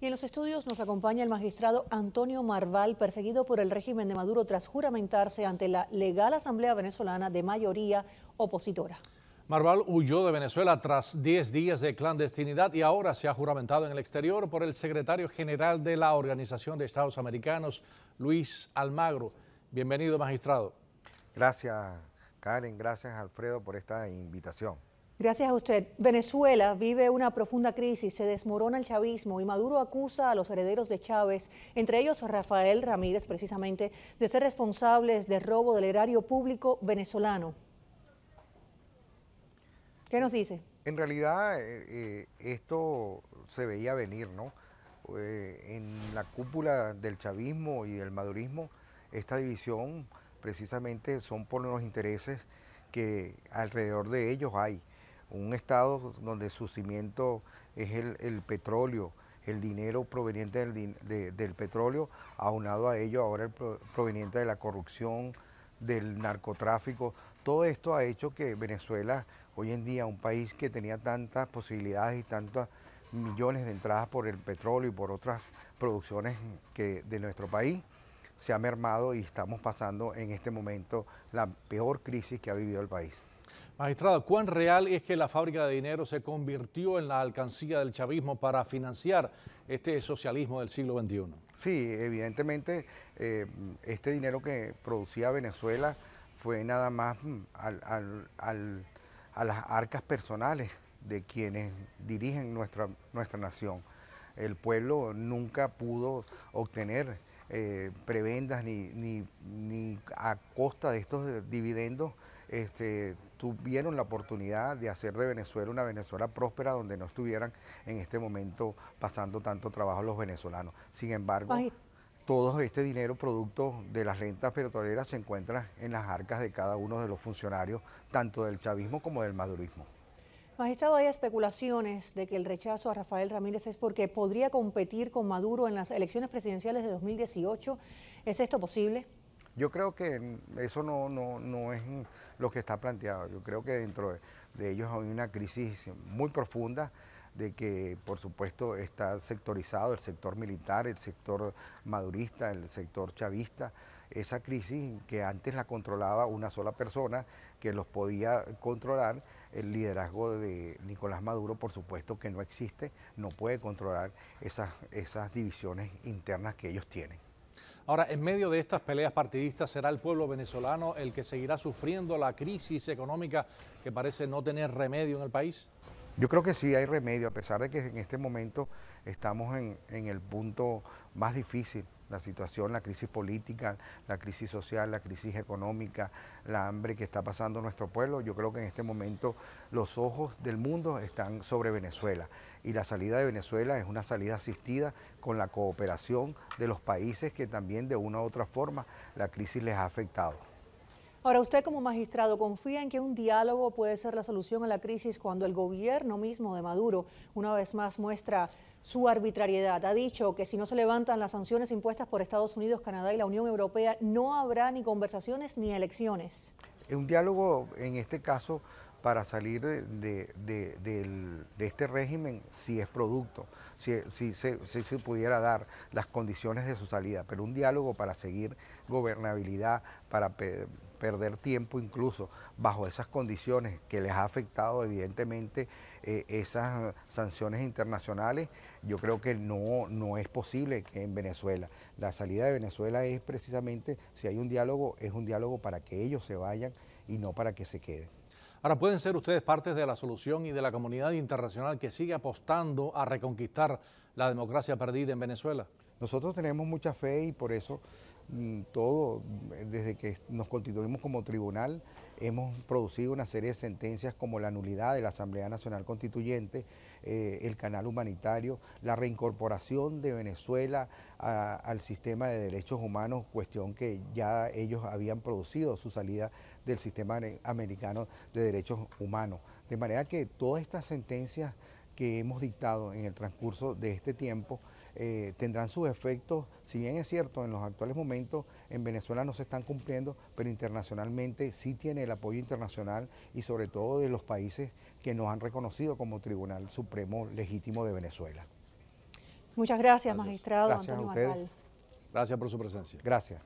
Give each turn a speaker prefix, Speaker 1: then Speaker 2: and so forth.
Speaker 1: Y en los estudios nos acompaña el magistrado Antonio Marval, perseguido por el régimen de Maduro tras juramentarse ante la legal Asamblea Venezolana de mayoría opositora.
Speaker 2: Marval huyó de Venezuela tras 10 días de clandestinidad y ahora se ha juramentado en el exterior por el secretario general de la Organización de Estados Americanos, Luis Almagro. Bienvenido, magistrado. Gracias, Karen. Gracias, Alfredo, por
Speaker 3: esta invitación.
Speaker 1: Gracias a usted. Venezuela vive una profunda crisis, se desmorona el chavismo y Maduro acusa a los herederos de Chávez, entre ellos Rafael Ramírez precisamente, de ser responsables del robo del erario público venezolano. ¿Qué nos dice?
Speaker 3: En realidad eh, eh, esto se veía venir, ¿no? Eh, en la cúpula del chavismo y del madurismo, esta división precisamente son por los intereses que alrededor de ellos hay un Estado donde su cimiento es el, petróleo, el dinero proveniente del, petróleo, aunado a ello ahora proveniente de la corrupción, del narcotráfico. Todo esto ha hecho que Venezuela, hoy en día un país que tenía tantas posibilidades y tantos millones de entradas por el petróleo y por otras producciones que, de nuestro país, se ha mermado y estamos pasando en este momento la peor crisis que ha vivido el país.
Speaker 2: Magistrado, ¿cuán real es que la fábrica de dinero se convirtió en la alcancía del chavismo para financiar este socialismo del siglo XXI? Sí, evidentemente eh,
Speaker 3: este dinero que producía Venezuela fue nada más mm, a las arcas personales de quienes dirigen nuestra, nuestra nación. El pueblo nunca pudo obtener eh, prebendas ni a costa de estos dividendos este, tuvieron la oportunidad de hacer de Venezuela una Venezuela próspera donde no estuvieran en este momento pasando tanto trabajo los venezolanos. Sin embargo, todo este dinero producto de las rentas petroleras se encuentra en las arcas de cada uno de los funcionarios, tanto del chavismo como del madurismo.
Speaker 1: Magistrado, hay especulaciones de que el rechazo a Rafael Ramírez es porque podría competir con Maduro en las elecciones presidenciales de 2018. ¿Es esto posible?
Speaker 3: Yo creo que eso no, es lo que está planteado. Yo creo que dentro de, ellos hay una crisis muy profunda de que por supuesto está sectorizado el sector militar, el sector madurista, el sector chavista, esa crisis que antes la controlaba una sola persona que los podía controlar, el liderazgo de Nicolás Maduro por supuesto que no existe, no puede controlar esas, esas divisiones internas que ellos tienen.
Speaker 2: Ahora, en medio de estas peleas partidistas, será el pueblo venezolano el que seguirá sufriendo la crisis económica que parece no tener remedio en el país.
Speaker 3: Yo creo que sí hay remedio, a pesar de que en este momento estamos en, el punto más difícil, la situación, la crisis política, la crisis social, la crisis económica, la hambre que está pasando nuestro pueblo. Yo creo que en este momento los ojos del mundo están sobre Venezuela y la salida de Venezuela es una salida asistida con la cooperación de los países que también de una u otra forma la crisis les ha afectado.
Speaker 1: Ahora, usted como magistrado, ¿confía en que un diálogo puede ser la solución a la crisis cuando el gobierno mismo de Maduro una vez más muestra su arbitrariedad? Ha dicho que si no se levantan las sanciones impuestas por Estados Unidos, Canadá y la Unión Europea, no habrá ni conversaciones ni elecciones.
Speaker 3: Un diálogo, en este caso, para salir de, este régimen si es producto, si, se, si, se, pudiera dar las condiciones de su salida, pero un diálogo para seguir gobernabilidad, para perder tiempo incluso bajo esas condiciones que les ha afectado evidentemente eh, esas sanciones internacionales, yo creo que no, no es posible que en Venezuela. La salida de Venezuela es precisamente, si hay un diálogo, es un diálogo para que ellos se vayan y no
Speaker 2: para que se queden. Ahora, ¿pueden ser ustedes partes de la solución y de la comunidad internacional que sigue apostando a reconquistar la democracia perdida en Venezuela? Nosotros tenemos mucha fe y por eso mm,
Speaker 3: todo, desde que nos constituimos como tribunal, hemos producido una serie de sentencias como la nulidad de la Asamblea Nacional Constituyente, eh, el canal humanitario, la reincorporación de Venezuela al sistema de derechos humanos, cuestión que ya ellos habían producido su salida del sistema americano de derechos humanos. De manera que todas estas sentencias que hemos dictado en el transcurso de este tiempo, eh, tendrán sus efectos, si bien es cierto, en los actuales momentos en Venezuela no se están cumpliendo, pero internacionalmente sí tiene el apoyo internacional y sobre todo de los países que nos han reconocido como Tribunal Supremo Legítimo de Venezuela.
Speaker 1: Muchas gracias, magistrado. Gracias a ustedes.
Speaker 3: Gracias por su presencia. Gracias.